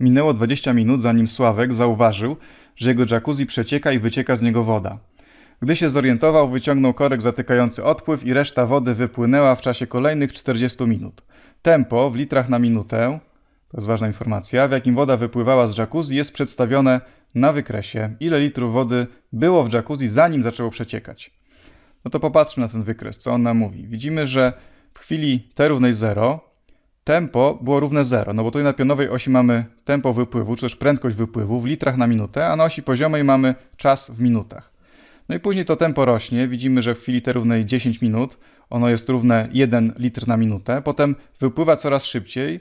Minęło 20 minut, zanim Sławek zauważył, że jego jacuzzi przecieka i wycieka z niego woda. Gdy się zorientował, wyciągnął korek zatykający odpływ i reszta wody wypłynęła w czasie kolejnych 40 minut. Tempo w litrach na minutę, to jest ważna informacja, w jakim woda wypływała z jacuzzi jest przedstawione na wykresie, ile litrów wody było w jacuzzi zanim zaczęło przeciekać. No to popatrzmy na ten wykres, co on nam mówi. Widzimy, że w chwili T równej 0 tempo było równe 0, no bo tutaj na pionowej osi mamy tempo wypływu, czy też prędkość wypływu w litrach na minutę, a na osi poziomej mamy czas w minutach. No i później to tempo rośnie, widzimy, że w chwili t równej 10 minut, ono jest równe 1 litr na minutę, potem wypływa coraz szybciej,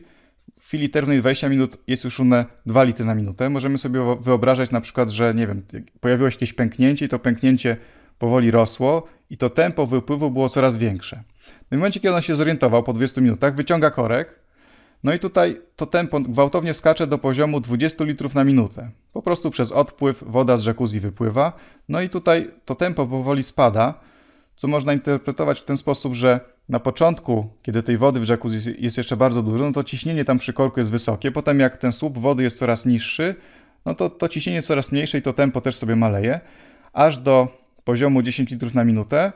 w chwili t równej 20 minut jest już równe 2 litry na minutę. Możemy sobie wyobrażać na przykład, że nie wiem, pojawiło się jakieś pęknięcie i to pęknięcie powoli rosło i to tempo wypływu było coraz większe w momencie, kiedy on się zorientował po 20 minutach, wyciąga korek, no i tutaj to tempo gwałtownie skacze do poziomu 20 litrów na minutę. Po prostu przez odpływ woda z jacuzzi wypływa, no i tutaj to tempo powoli spada, co można interpretować w ten sposób, że na początku, kiedy tej wody w jacuzzi jest jeszcze bardzo dużo, no to ciśnienie tam przy korku jest wysokie, potem jak ten słup wody jest coraz niższy, no to to ciśnienie coraz mniejsze i to tempo też sobie maleje, aż do poziomu 10 litrów na minutę,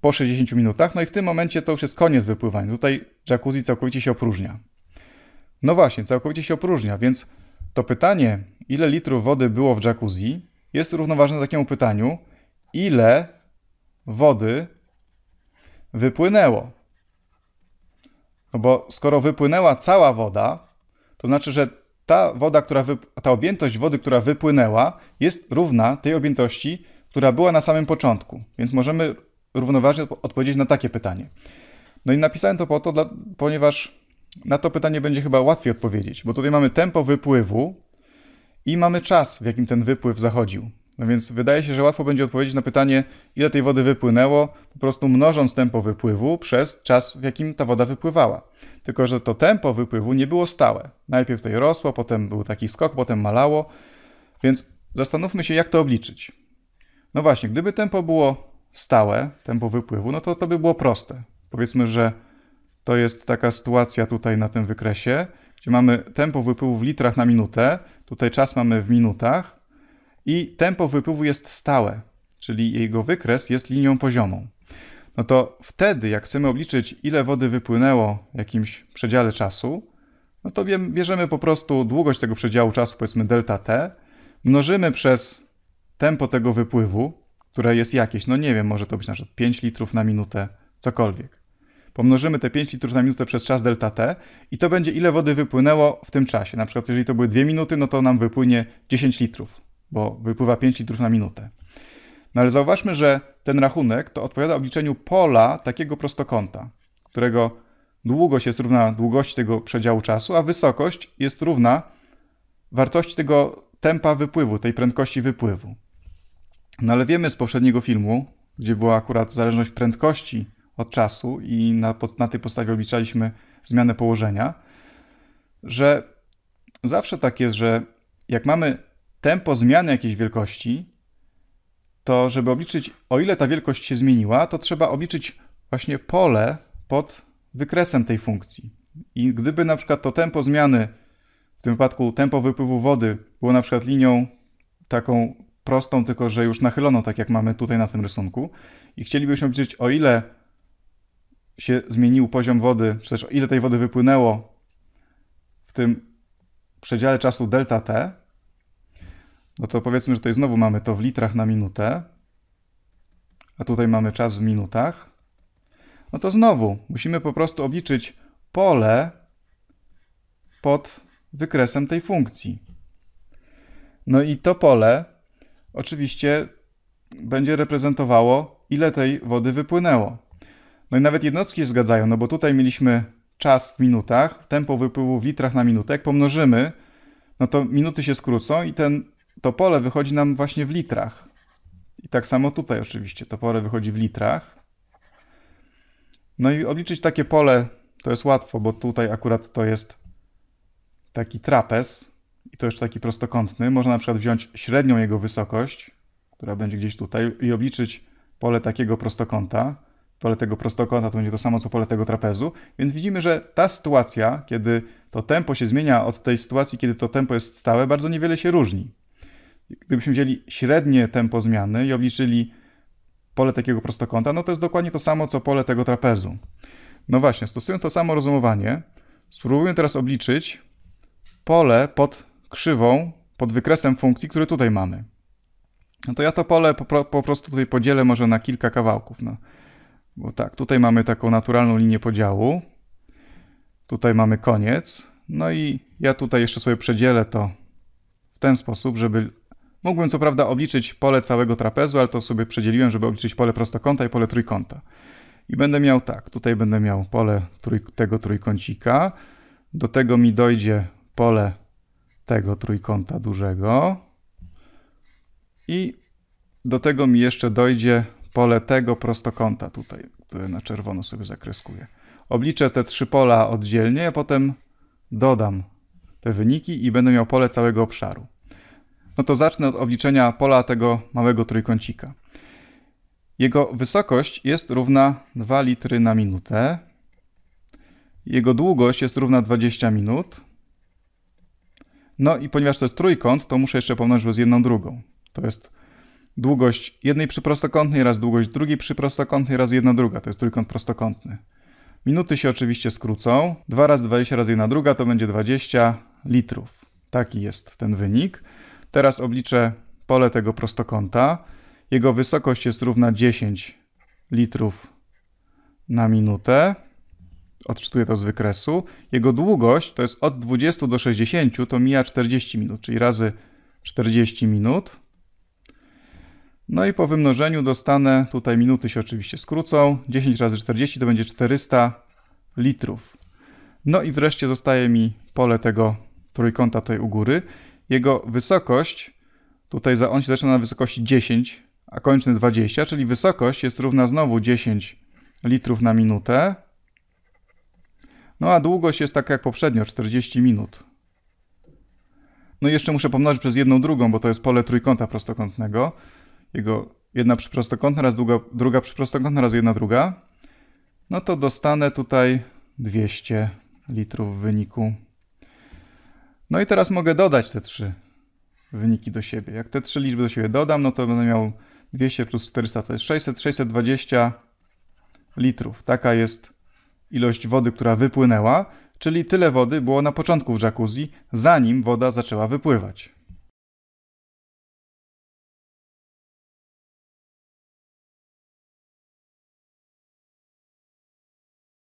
po 60 minutach. No i w tym momencie to już jest koniec wypływania. Tutaj jacuzzi całkowicie się opróżnia. No właśnie, całkowicie się opróżnia, więc to pytanie, ile litrów wody było w jacuzzi, jest równoważne takiemu pytaniu, ile wody wypłynęło. No bo skoro wypłynęła cała woda, to znaczy, że ta woda, która ta objętość wody, która wypłynęła, jest równa tej objętości, która była na samym początku. Więc możemy równoważnie odpowiedzieć na takie pytanie. No i napisałem to po to, dla, ponieważ na to pytanie będzie chyba łatwiej odpowiedzieć, bo tutaj mamy tempo wypływu i mamy czas, w jakim ten wypływ zachodził. No więc wydaje się, że łatwo będzie odpowiedzieć na pytanie, ile tej wody wypłynęło, po prostu mnożąc tempo wypływu przez czas, w jakim ta woda wypływała. Tylko, że to tempo wypływu nie było stałe. Najpierw tutaj rosło, potem był taki skok, potem malało. Więc zastanówmy się, jak to obliczyć. No właśnie, gdyby tempo było stałe tempo wypływu, no to to by było proste. Powiedzmy, że to jest taka sytuacja tutaj na tym wykresie, gdzie mamy tempo wypływu w litrach na minutę, tutaj czas mamy w minutach i tempo wypływu jest stałe, czyli jego wykres jest linią poziomą. No to wtedy, jak chcemy obliczyć, ile wody wypłynęło w jakimś przedziale czasu, no to bierzemy po prostu długość tego przedziału czasu, powiedzmy delta t, mnożymy przez tempo tego wypływu, które jest jakieś, no nie wiem, może to być na przykład 5 litrów na minutę, cokolwiek. Pomnożymy te 5 litrów na minutę przez czas delta T i to będzie ile wody wypłynęło w tym czasie. Na przykład jeżeli to były 2 minuty, no to nam wypłynie 10 litrów, bo wypływa 5 litrów na minutę. No ale zauważmy, że ten rachunek to odpowiada obliczeniu pola takiego prostokąta, którego długość jest równa długości tego przedziału czasu, a wysokość jest równa wartości tego tempa wypływu, tej prędkości wypływu. No ale wiemy z poprzedniego filmu, gdzie była akurat zależność prędkości od czasu i na, na tej podstawie obliczaliśmy zmianę położenia, że zawsze tak jest, że jak mamy tempo zmiany jakiejś wielkości, to żeby obliczyć, o ile ta wielkość się zmieniła, to trzeba obliczyć właśnie pole pod wykresem tej funkcji. I gdyby na przykład to tempo zmiany, w tym wypadku tempo wypływu wody, było na przykład linią taką prostą, tylko że już nachyloną, tak jak mamy tutaj na tym rysunku. I chcielibyśmy obliczyć, o ile się zmienił poziom wody, czy też o ile tej wody wypłynęło w tym przedziale czasu delta t, no to powiedzmy, że tutaj znowu mamy to w litrach na minutę, a tutaj mamy czas w minutach, no to znowu musimy po prostu obliczyć pole pod wykresem tej funkcji. No i to pole oczywiście będzie reprezentowało, ile tej wody wypłynęło. No i nawet jednostki się zgadzają, no bo tutaj mieliśmy czas w minutach, tempo wypływu w litrach na minutę. Jak pomnożymy, no to minuty się skrócą i ten, to pole wychodzi nam właśnie w litrach. I tak samo tutaj oczywiście, to pole wychodzi w litrach. No i obliczyć takie pole to jest łatwo, bo tutaj akurat to jest taki trapez, i to jeszcze taki prostokątny, można na przykład wziąć średnią jego wysokość, która będzie gdzieś tutaj i obliczyć pole takiego prostokąta. Pole tego prostokąta to będzie to samo co pole tego trapezu. Więc widzimy, że ta sytuacja, kiedy to tempo się zmienia od tej sytuacji, kiedy to tempo jest stałe, bardzo niewiele się różni. Gdybyśmy wzięli średnie tempo zmiany i obliczyli pole takiego prostokąta, no to jest dokładnie to samo co pole tego trapezu. No właśnie, stosując to samo rozumowanie, spróbujmy teraz obliczyć pole pod krzywą pod wykresem funkcji, który tutaj mamy. No to ja to pole po, po prostu tutaj podzielę może na kilka kawałków. No. Bo tak, tutaj mamy taką naturalną linię podziału. Tutaj mamy koniec. No i ja tutaj jeszcze sobie przedzielę to w ten sposób, żeby... Mógłbym co prawda obliczyć pole całego trapezu, ale to sobie przedzieliłem, żeby obliczyć pole prostokąta i pole trójkąta. I będę miał tak, tutaj będę miał pole trój... tego trójkącika. Do tego mi dojdzie pole tego trójkąta dużego i do tego mi jeszcze dojdzie pole tego prostokąta tutaj, które na czerwono sobie zakreskuję. Obliczę te trzy pola oddzielnie, a potem dodam te wyniki i będę miał pole całego obszaru. No to zacznę od obliczenia pola tego małego trójkącika. Jego wysokość jest równa 2 litry na minutę. Jego długość jest równa 20 minut. No i ponieważ to jest trójkąt, to muszę jeszcze pomnożyć go z jedną drugą. To jest długość jednej przyprostokątnej raz długość drugiej przyprostokątnej raz jedna druga. To jest trójkąt prostokątny. Minuty się oczywiście skrócą. 2 razy 20 razy 1 druga to będzie 20 litrów. Taki jest ten wynik. Teraz obliczę pole tego prostokąta. Jego wysokość jest równa 10 litrów na minutę odczytuję to z wykresu. Jego długość to jest od 20 do 60, to mija 40 minut, czyli razy 40 minut. No i po wymnożeniu dostanę, tutaj minuty się oczywiście skrócą, 10 razy 40 to będzie 400 litrów. No i wreszcie zostaje mi pole tego trójkąta tutaj u góry. Jego wysokość, tutaj za, on się zaczyna na wysokości 10, a kończy 20, czyli wysokość jest równa znowu 10 litrów na minutę. No a długość jest taka jak poprzednio, 40 minut. No i jeszcze muszę pomnożyć przez jedną drugą, bo to jest pole trójkąta prostokątnego. Jego jedna przyprostokątna raz druga, druga przyprostokątna raz jedna druga. No to dostanę tutaj 200 litrów w wyniku. No i teraz mogę dodać te trzy wyniki do siebie. Jak te trzy liczby do siebie dodam, no to będę miał 200 plus 400 to jest 600, 620 litrów. Taka jest ilość wody, która wypłynęła, czyli tyle wody było na początku w jacuzzi, zanim woda zaczęła wypływać.